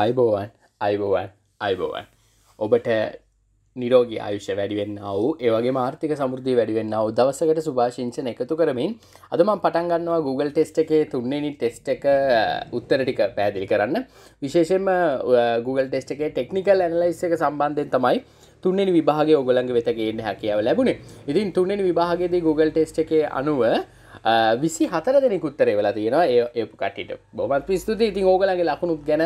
අයිබෝවන් අයිබෝවන් අයිබෝවන් ඔබට නිරෝගී ආයුෂ වැඩිවෙන්න වූ ඒවගේ ආර්ථික සමුෘද්ධී වැඩිවෙන්න වූ දවසකට සුභාශංචන එකතු කරමින් අදමන් පටන්ගන්නවා Google ටෙස්ට එකේ තුන්නෙනි ටෙස්ට එක උත්තර ටික පැදිලි කරන්න විශේෂෙන් Google ටෙස්ට එකේ ටෙක්නිකල් ඇනලයිස් එක සම්බන්ධයෙන් තමයි තුන්නෙනි විභාග ඔගලන්ගේ වෙතගේන්න හැකියාව ලැබුණේ ඉතින් තුන්නෙනි විභාගේදී Google ටෙස්ට එකේ අනුව විසි හතර දෙනෙකුත්තරේ වෙලා තියෙනවා ඒ කටට බොමත් පිස්තුති ඉතින් ඕගලගේ ලකුණුත් ගැන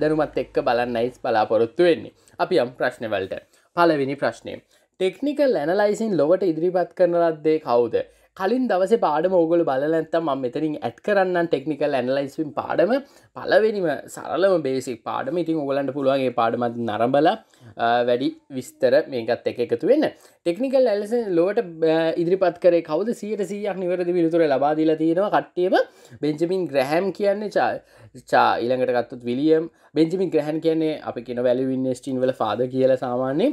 දැනුමත් එක්ක බලන්න යිස් බලාපොරොත්තු වෙන්නේ අපි යම් ප්‍රශ්නවලට පලවෙනි ප්‍රශ්නය ටෙක්නිකල් ඇනලයිසින් ලොවට ඉදිරිපත් කරන ලද්දේ කවුද කලින් දවස පාඩම ඕගොල බලනැත්තම් ම මෙතරින් ඇත් කරන්න ටෙක්නිකල් ඇනලයිස්විම් පාඩම පලවෙනිම සරලම බේසි පාඩම ඉතින් ඔගලන්ට පුළුවන්ගේ පාඩමත් නරබල වැඩි විස්තර මේකත් එක එකතු වෙන්න ටෙක්නිකල් ඇලස ලෝට ඉදිරිපත් කරේ කවද සියට සීයක් නිවැරදි විිතුර ලබාදිල තියෙනවා කට්ටියම බෙන්ජමින් ග්‍රහැම් කියන්නේ චා චා ඊළඟට ගත්තුත් විලියම් බෙන්ජිමින් ග්‍රහන් කියන්නේ අපි කියන වැලි වින්නස්ටීන් වල ෆාද කියල සාමාන්‍ය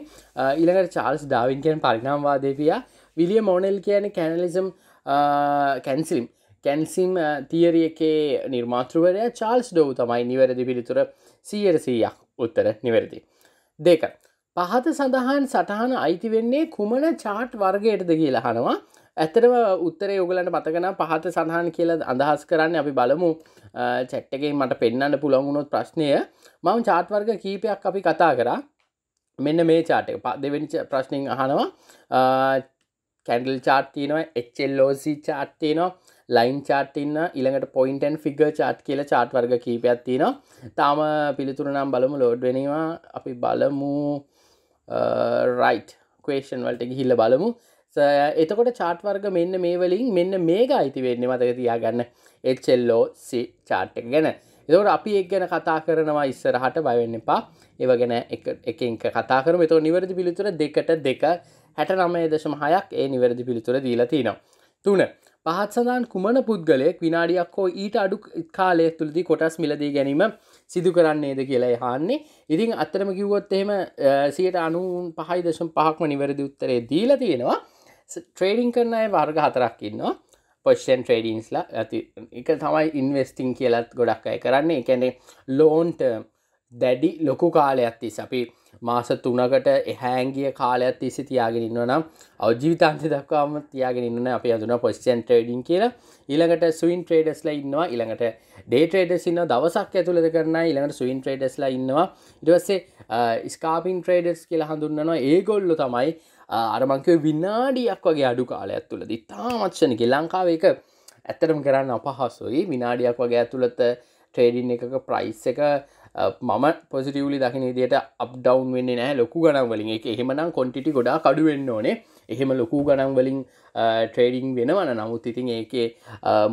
ඊළඟට චාල්ස් ඩාවින් කියන පරිනාම්වාදේපියා විලිය මෝනෙල් කියන කැනලිසම් කැන්සිම් කැන්සිම් තියරිය එකේ නිර්මාතෘවරය චාල්ස් ඩෝව තමයි නිවැරදි පිළිතුර සීයරසීයක් උත්තර නිවැරදි. දෙක. පහත සඳහන් සටහන අයිති වෙන්නේ කුමන චාට් වර්ගයටද කියලා හනවා ඇතරම උත්තරේ ඔගලන්ට මතකන පහත සඳහන් කියලා අදහස් කරන්න අපි බලමු චැට්ටගේ මට පෙන්න්න පුළොවුණොත් ප්‍රශ්නය මම චාට්වර්ග කීපයක් අපි කතා කරා මෙන්න මේ චාටක ප දෙවැනිච ප්‍රශ්නින් අහනවා කැන්ඩල් චාර්තියනවා එච්චල්ලෝසි චාර්තියනවා ලයින් චාර්ටඉන්න ඉළඟට පොයින්ටන් ෆිග චාට් කියල චාට් වර්ග කීපයක්ත්තින තාම පිළිතුර නම් බලමු ලෝඩ්වෙනවා අපි බලමු රයිට් කවේෂන් වලට ගිහිල්ල බලමු එතකොට චාට් වර්ග මෙන්න මේ වලින් මෙන්න මේක අයිති වෙන්නේ මතක තියාගන්න එච්චෙල්ලෝසි චාට් එක ගැන එතකොට අපි එක් ගැන කතා කරනවා ඉස්සරහට බයවෙන්න එපා ඒව ගැන එකින් කතා කරම එතෝ නිවැරදි පිළිතුර දෙකට දෙක හැට නමය දශම හයක් ඒ නිවැරදි පිළිතුර දීලා තිනවා තුන පහත් සඳන් කුමන පුද්ගලයෙක් විනාඩියක් හෝ ඊට අඩු කාලය තුළදි කොටස් මිලදී ගැනීම සිදු කරන්නේද කියලා යහන්නේ ඉතින් අත්තරම කිව්වොත් එහෙම සියට අනුන් පහයි දශම් පහක්ම නිවැරදි උත්තරේ දීලා තියෙනවා ට්‍රේඩිං කරන අය වර්ග හතරක් ඉන්නවා පොෂන් ට්‍රේඩින්ස්ලා ඇති එක තමයි ඉන්වස්ටිං කියලත් ගොඩක් අය කරන්නේ එකැනෙ ලෝන්ට දැඩි ලොකු කාලයක් තිස් අපි මාස තුනකට එහැන්ගිය කාලයක් තිසි තියාගෙන ඉන්න නම් අවජීවිතන්ත දක්වාම තියාගෙන ඉන්න අප අදුන පොස්චන් ට්‍රේඩින් කියලා ඊළඟට සුවන් ට්‍රේඩස්ලා ඉන්නවා ඉළඟට ඩේ ට්‍රේඩස් ඉන්න දවසක් ඇතුළද කරන ඉළඟට සුවන් ට්‍රේඩස්ලා ඉන්නවා ඉටවස්සේ ස්කාපින් ට්‍රේඩස් කියලා හඳුන්නවා ඒගොල්ලු තමයි අරමංකව විනාඩියක් වගේ අඩු කාලයක් තුළද ඉතාමත්ෂණක ලංකාවේක ඇත්තරම් කරන්න අපහසුයි විනාඩියක් වගේ ඇතුළත ට්‍රේඩින් එක ප්‍රයිස් එක මම පොසිටවලි දකින දිට අප්ඩවන් වෙන්න නෑ ලොකු ගනම් වලින් එක එහෙමනම් කොන්ටිටි ගොඩා කඩුවෙන්න ඕනේ එහෙම ලොකු ගනම් වලින් ට්‍රේඩිං වෙනවන නමුත් ඉතින් ඒකේ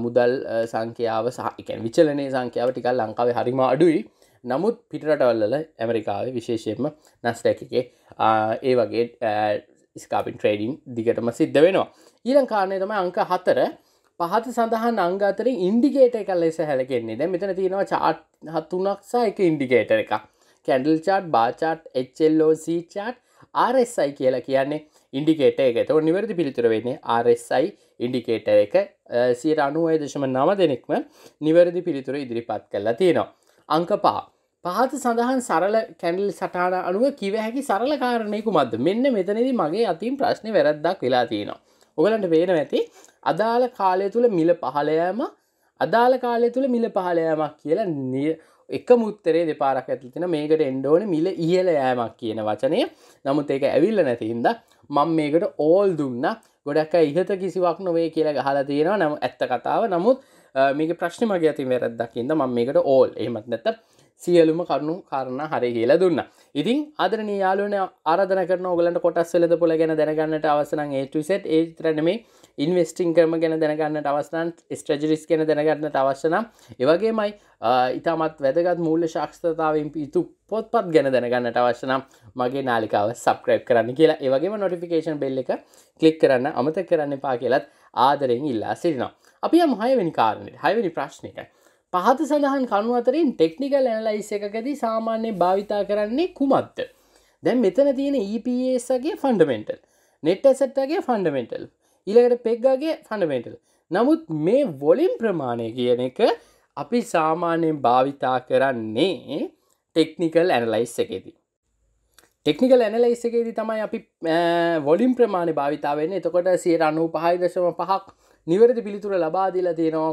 මුදල් සංකයාව සහකැන් විචලනය සංකයාව ටිකල් ලංකාවේ හරිම අඩුයි නමුත් පිටරටවල්ල ඇමරිකාවේ විශේෂයෙන්ම නැස්ටැකගේ ඒ වගේ ස්කාපින් ට්‍රේඩින් දිගටම සිද්ධ වෙනවා ඊළං කාරණය තම අංක හතර පහත සඳහන් අංගතර ඉන්ඩිගේට එක ලෙස හැලකෙන්නේ ද මෙතන තියෙනවා චාට් හත්තුනක්සා එක ඉන්ඩිගේට එක කැඩල් චාට් බාචාට් එච්චල්ලෝසි චාට් RSI කියලා කියන්නේ ඉන්ඩිකේට එකතව නිවැරදි පිළිතුර වෙන්නේ RSI ඉන්ඩිකේට එක සීර අනුවය දශම නම දෙනෙක්ම නිවැරදි පිළිතුර ඉදිරිපත් කරලා තියෙනවා අංක පහ පහත සඳහන් සරල කැඩල් සටාන අනුව කිව හැකි සරල කාරණයකු මද මෙන්න මෙතනද මගේ අතින් ප්‍රශ්න වැරද්දක් වෙලා තියෙනවා. ඔගලන්ට වේන ඇති අදාළ කාලය තුළ මිල පහලයම අදාළ කාලය තුළ මිල පහලයමක් කියලා නිය එක මුත්තරේ දෙපාරක් ඇතිතින මේකට එන්ඩෝන මිල ඉහල යෑමක් කියන වචනය නමුත් ඒක ඇවිල්ල නැතිහින්ද මං මේකට ඕල් දුන්න ගොඩක් ඉහත කිසිවක් නොවේ කියලා ගහලා තියෙනවා නම ඇත්ත කතාව නමුත් මේක ප්‍රශ්න මගේ ඇති වැරද්දක්කින්ද මං මේකට ඕල් එහමත් නැත සියලුම කරුණු කාරණ හරි කියලා දුන්න. ඉතින් අදරන යාලන අරදනකරන ඔගලට කොටස් වෙලද පොල ගැන දැනගන්නට අවසනන් ඒටසෙට් ඒතරනම ඉන්වස්ටිං කරම ගැන දැනගන්නට අවස්නන් ස්ට්‍රජරිස් කෙන දැනගන්නට අවශ්‍යනම් ඒවගේමයි ඉතාමත් වැදගත් මූල්ල ශක්ෂතාවන් පිතු පොත්පත් ගැන දැනගන්නට අවශ්‍යනම් මගේ නාලිකාව සබක්‍රප් කරන්න කියලා ඒවගේම නොටිෆිකේෂන් බෙල්ල එක කලික් කරන්න අමත කරන්න පා කියලත් ආදරෙන් ඉල්ලා සිරිනවා. අපි මහයවෙනි කාරණයට හයවැනි ප්‍රශ්නකයි. පහත සඳහන් කණු අතරින් ටෙක්නිකල් ඇනලයිස් එකකදී සාමාන්‍ය භාවිතා කරන්නේ කුමක්ද දැන් මෙතන තියෙන EPSගේ ෆන්ඩමෙන්ටල් නෙට් ඇසට්ගේ ෆන්ඩමෙන්ටල් ඉලකට පෙක්ගගේ ෆන්ඩමෙන්ටල් නමුත් මේ වොලින් ප්‍රමාණය කියන එක අපි සාමාන්‍යයෙන් භාවිතා කරන්නේ ටෙක්නිකල් ඇනලයිස් එකෙදී ටෙක්නිකල් ඇනලයිස් එකේදී තමයි අපි වොලිම් ප්‍රමාණය භාවිතාවන්නේ එතකොට සියට අනු පහයි දශම පහක් නිවැරදි පිළිතුර ලබාදිලා තියෙනවා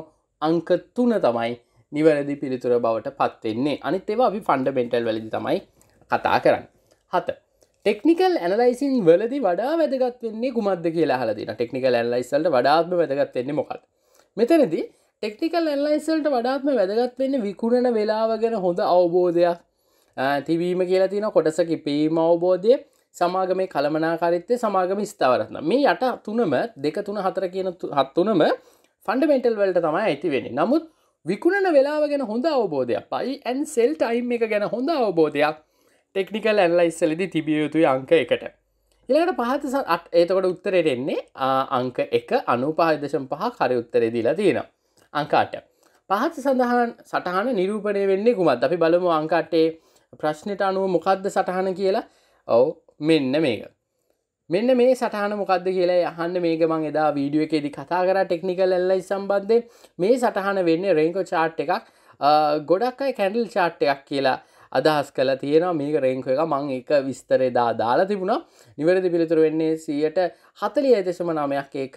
අංක තුන තමයි නිවැරදි පිළිතුර බවට පත්වෙන්නේ අනිත් ඒවා අපි ෆන්ඩමෙන්ටල් වලදි තමයි කතා කරන්න හත ටෙක්නිකල් ඇනලයිසින් වලදි වඩා වැදගත්වෙන්නේ කුමද කියලා හලදින ටෙක්නිකල් ඇල්ලයිසල්ට වඩාත්ම වැදගත්වෙන්නේ මොකක් මෙතනදී ටෙක්නිකල් ඇල්ලයිසල්ට වඩාත්ම වැදගත්වෙන්න විකුණන වෙලාව ගැන හොඳ අවබෝධයක් තිබීම කියලා තින කොටස කිපීම අවබෝධය සමාගමේ කළමනාකාරිත්තය සමාගම ස්ථාවරත්න මේ යට තුනම දෙක තුන හතර කියන හත්තුනම ෆන්ඩමෙන්ටල් වලට තමයි ඇති වෙන නමුත් විකුණන වෙලාව ගැන හොඳ අවබෝධයක් පයි ඇන් සෙල් ටයිම් එක ගැන හොඳ අවබෝධයක් ටෙක්නිකල් ඇන්ලයිස්සලදි තිබිය යුතුයි අංක එකට ඉළඟට පහත සත් ඒතකට උත්තරයට එන්නේ අංක එක අනුපාදශම් පහ කරය උත්තරේ දීලා තියෙන අංකාට පහත සඳහන් සටහන නිරූපණය වෙන්නේ කුමත් අපි බලමු අංකාටේ ප්‍රශ්නයට අනුව මොකක්ද සටහන කියලා ඔව මෙන්න මේක මෙන්න මේ සටහන මොකක්ද කියලා යහන්න මේක මං එදා වීඩියෝ එකෙදි කතා කර ටෙක්නිකල් එල්ලයි සම්බන්ධය මේ සටහන වෙන්න රෙංකෝ චාට් එකක් ගොඩක් අයි කැඩල් චාට් එකක් කියලා අදහස් කලා තියෙනවා මේක රෙංකෝ එක මං එක විස්තරෙදා දාලා තිබුණා නිවැරදි පිළිතුර වෙන්නේ සියයට හතලිය ඇදශම නමයක් ඒක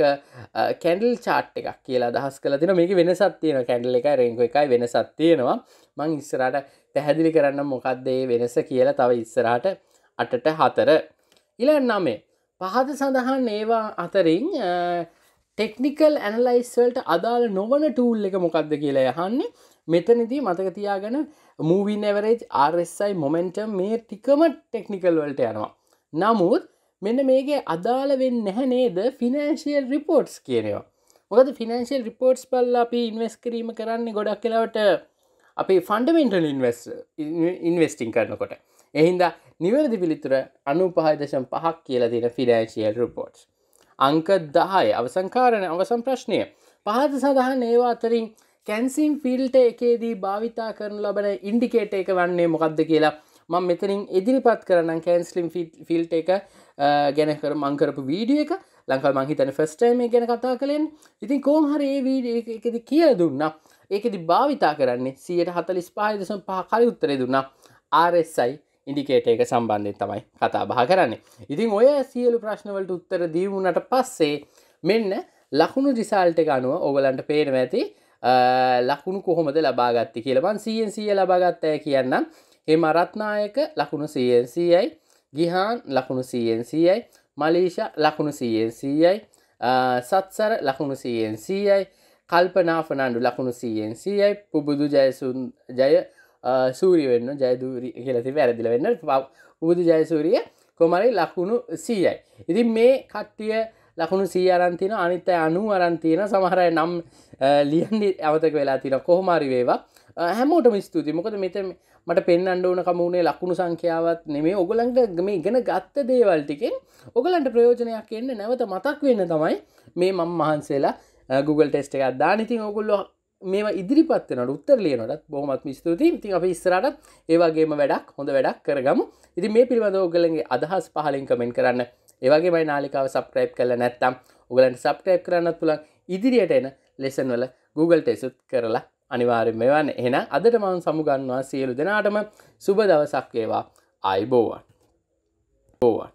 කැඩල් චාට් එකක් කියලා අදහස් කලා තින මේක වෙනසත් තියෙන කැඩල් එක රෙංකෝ එකයි වෙනසත් තියෙනවා මං ඉස්සරට පැහැදිලි කරන්න මොකක්දේ වෙනස කියලා තව ඉස්සරහට අටට හතර ඉලන් නමේ පහත සඳහන් ඒවා අතරින් ටෙක්නිකල් ඇනලයිස්වල්ට අදාළ නොවන ටූල් එක මොකක්ද කියලා යහන්නේ මෙතනදී මතකතියාගෙන මූවිනවරේජ් ආරSI මොමෙන්ටම් මේ ටිකම ටෙක්නිකල් වලට යනවා. නමුත් මෙන්න මේගේ අදාළ වෙන් නැහැනේද ෆිනන්ශියල් රිපෝට්ස් කියනවා. මොකද ෆිනන්ශියල් රිපෝට්ස් පල්ල අපි ඉන්වස් කිරීම කරන්නේ ගොඩක් කලාවට අපේ ෆන්ඩමෙන්ටල් ඉන්වස් ඉන්වස්ටිං කරනකොට එහින්දා නිවැරදි පිළිතුර අනුපහදශම් පහක් කියල දෙන ෆිනෑන්ශියල් රිපෝට්. අංක දහය අවසංකාරණ අවසම් ප්‍රශ්නය පහත සඳහන් ඒවා අතරින් කැන්සිම් ෆිල්ට එකේදී භාවිතා කරන ලබන ඉන්ඩිකේට එක වන්නේ මොකක්ද කියලා මං මෙතනින් ඉදිරිපත් කරන කැන්ස්ලිම් ෆිල්ට එක ගැන කර මංකරපු වීඩිය එක ලංකල් මංහිතන ෆස්ටම ගැන කතා කළෙන් ඉතින් කෝම් හරඒ වීඩිය එකද කිය දුන්න ඒකෙදි භාවිතා කරන්නේ සියයට හතලිස් පායදසම් පහ කල උත්තරේ දුන්න ආරෙස්සයි ඉන්ඩිකේට එක සම්බන්ධය තමයි කතා බහ කරන්නේ ඉතින් ඔය සියලු ප්‍රශ්නවලට උත්තර දීවුණට පස්සේ මෙන්න ලකුණු රිසාල්ට අනුව ඔගලන්ට පේනව ඇති ලකුණු කොහොමද ලබාගත්ති කියලබන් සන්සිය ලබාගත්තය කියන්න එම රත්නායක ලකුණු සන්සියයි ගිහාන් ලකුණු සන්සියයි මලීෂ ලකුණු සන්සියයි සත්සර ලකුණු සන්සියයි කල්පනා ෆනන්ඩු ලකුණු සන්සියයි පුබුදු ජයසුන් ජය සූරි වෙන්න ජයදූරි කියලති වැරදිල වෙන්න උබුදු ජයසූරිය කොමරි ලකුණු සීයයි. ඉතින් මේ කට්ටිය ලකුණු සීයරන්තින අනිත්තය අනු අරන්තියන සමහරය නම් ලියන්ඩි ඇවතක වෙලා තින කොහොමරි වේවා හැමෝටම ස්තුති මොකද මෙත මට පෙන්න්න ඕන කමුණේ ලකුණු සංඛ්‍යාවත් නෙමේ ඔගලන්ට මේ ගෙන ගත්ත දේවල්ටිකෙන් ඔගලන්ට ප්‍රයෝජනයක් එන්න නැවත මතක් වෙන්න තමයි මේ මං මහන්සේලා Google ටෙස්ට එකක් දානිතින් ඔගුල්ලො මේ ඉදිරිපත්වනට උත්තර ලියනටත් බොහමත් මිස්තුති ති අප ස්රට ඒවාගේම වැඩක් හොඳ වැඩක් කරගමු ඉති මේ පිළිබඳෝගලගේ අදහස් පහලින් කමෙන් කරන්න ඒවගේ මයි නාලිකාව සප්‍රයිප් කල නැත්තම් උගලන් සප්‍රයිප් කරන්න තුළන් ඉදිරියට එන ලෙසන්වල Google ටෙසුත් කරලා අනිවාරෙන් මෙවන්න එහෙන අදට මවන් සමුගන්නවා සියලු දෙනාටම සුබ දවසක්කේවා අයිබෝවන් බෝවන්